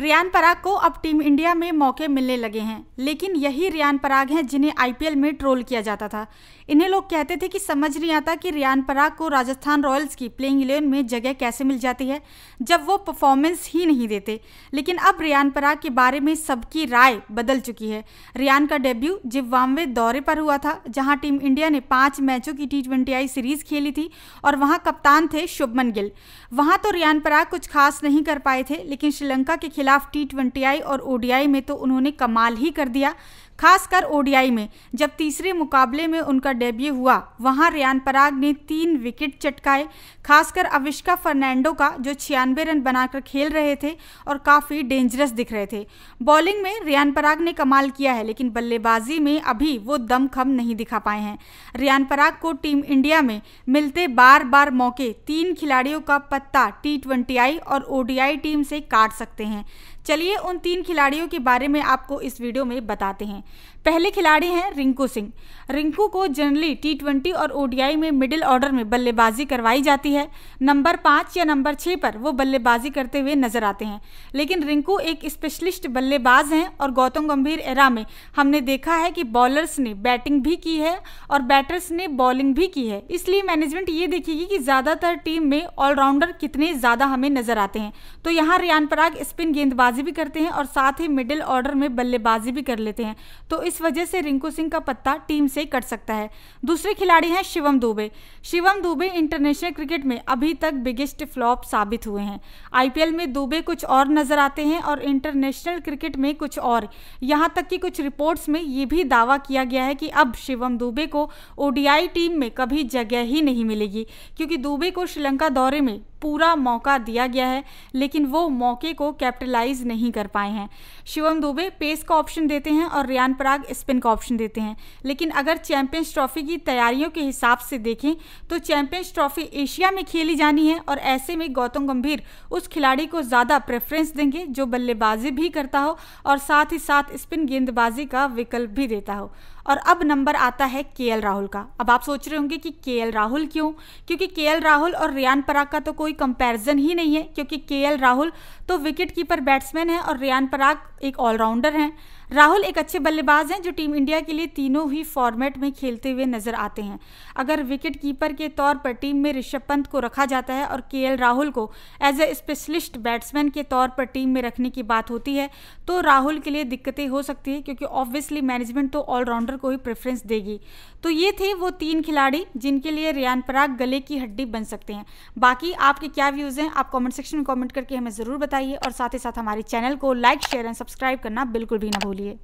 रियान पराग को अब team India में मौके मिलने लगे हैं लेकिन यही रियान पराग हैं जिन्हें आईपीएल में ट्रोल किया जाता था इन्हें लोग कहते थे कि समझ नहीं आता कि रियान पराग को राजस्थान रॉयल्स की प्लेइंग इलेवन में जगह कैसे मिल जाती है जब वो परफॉर्मेंस ही नहीं देते लेकिन अब रियान पराग के बारे में सबकी राय बदल चुकी है रियान का डेब्यू जिम्बाब्वे दौरे पर हुआ था जहाँ टीम इंडिया ने पाँच मैचों की टी ट्वेंटी सीरीज खेली थी और वहाँ कप्तान थे शुभमन गिल वहाँ तो रियान पराग कुछ खास नहीं कर पाए थे लेकिन श्रीलंका के खिलाफ खिलाफ टी ट्वेंटी और ओडीआई में तो उन्होंने कमाल ही कर दिया खासकर ओडीआई में जब तीसरे मुकाबले में उनका डेब्यू हुआ वहां रियान पराग ने तीन विकेट चटकाए खासकर अविष्का फर्नांडो का जो छियानवे रन बनाकर खेल रहे थे और काफ़ी डेंजरस दिख रहे थे बॉलिंग में रियान पराग ने कमाल किया है लेकिन बल्लेबाजी में अभी वो दम खम नहीं दिखा पाए हैं रियान पराग को टीम इंडिया में मिलते बार बार मौके तीन खिलाड़ियों का पत्ता टी ट्वेंटी और ओडीआई टीम से काट सकते हैं चलिए उन तीन खिलाड़ियों के बारे में आपको इस वीडियो में बताते हैं पहले खिलाड़ी हैं रिंकू सिंह रिंकू को जनरली टी ट्वेंटी और ओडीआई में मिडिल ऑर्डर में बल्लेबाजी करवाई जाती है नंबर पाँच या नंबर छः पर वो बल्लेबाजी करते हुए नजर आते हैं लेकिन रिंकू एक स्पेशलिस्ट बल्लेबाज हैं और गौतम गंभीर एरा में हमने देखा है कि बॉलर्स ने बैटिंग भी की है और बैटर्स ने बॉलिंग भी की है इसलिए मैनेजमेंट ये देखेगी कि ज़्यादातर टीम में ऑलराउंडर कितने ज़्यादा हमें नजर आते हैं तो यहाँ रियान पराग स्पिन गेंदबाजी भी करते हैं और साथ ही मिडिल ऑर्डर में बल्लेबाजी भी कर लेते हैं तो इस वजह से रिंकू सिंह का पत्ता टीम से कट सकता है दूसरे खिलाड़ी हैं शिवम दुबे शिवम दुबे इंटरनेशनल क्रिकेट में अभी तक बिगेस्ट फ्लॉप साबित हुए हैं आईपीएल में दुबे कुछ और नजर आते हैं और इंटरनेशनल क्रिकेट में कुछ और यहाँ तक कि कुछ रिपोर्ट्स में ये भी दावा किया गया है कि अब शिवम दुबे को ओडीआई टीम में कभी जगह ही नहीं मिलेगी क्योंकि दुबे को श्रीलंका दौरे में पूरा मौका दिया गया है लेकिन वो मौके को कैपिटलाइज नहीं कर पाए हैं शिवम दुबे पेस का ऑप्शन देते हैं और रियान पराग स्पिन का ऑप्शन देते हैं लेकिन अगर चैंपियंस ट्रॉफी की तैयारियों के हिसाब से देखें तो चैंपियंस ट्रॉफी एशिया में खेली जानी है और ऐसे में गौतम गंभीर उस खिलाड़ी को ज़्यादा प्रेफरेंस देंगे जो बल्लेबाजी भी करता हो और साथ ही साथ स्पिन गेंदबाजी का विकल्प भी देता हो और अब नंबर आता है के राहुल का अब आप सोच रहे होंगे कि के राहुल क्यों क्योंकि के राहुल और रियान पराग का तो कोई कंपैरिजन ही नहीं है क्योंकि के राहुल तो विकेट कीपर बैट्समैन है और रियान पराग एक ऑलराउंडर हैं राहुल एक अच्छे बल्लेबाज हैं जो टीम इंडिया के लिए तीनों ही फॉर्मेट में खेलते हुए नजर आते हैं अगर विकेट कीपर के तौर पर टीम में ऋषभ पंत को रखा जाता है और के राहुल को एज ए स्पेशलिस्ट बैट्समैन के तौर पर टीम में रखने की बात होती है तो राहुल के लिए दिक्कतें हो सकती है क्योंकि ऑब्वियसली मैनेजमेंट तो ऑलराउंडर को ही प्रेफरेंस देगी तो ये थे वो तीन खिलाड़ी जिनके लिए रियान पराग गले की हड्डी बन सकते हैं बाकी आपके क्या व्यूज़ हैं आप कमेंट सेक्शन में कमेंट करके हमें ज़रूर बताइए और साथ ही साथ हमारे चैनल को लाइक शेयर एंड सब्सक्राइब करना बिल्कुल भी ना भूलिए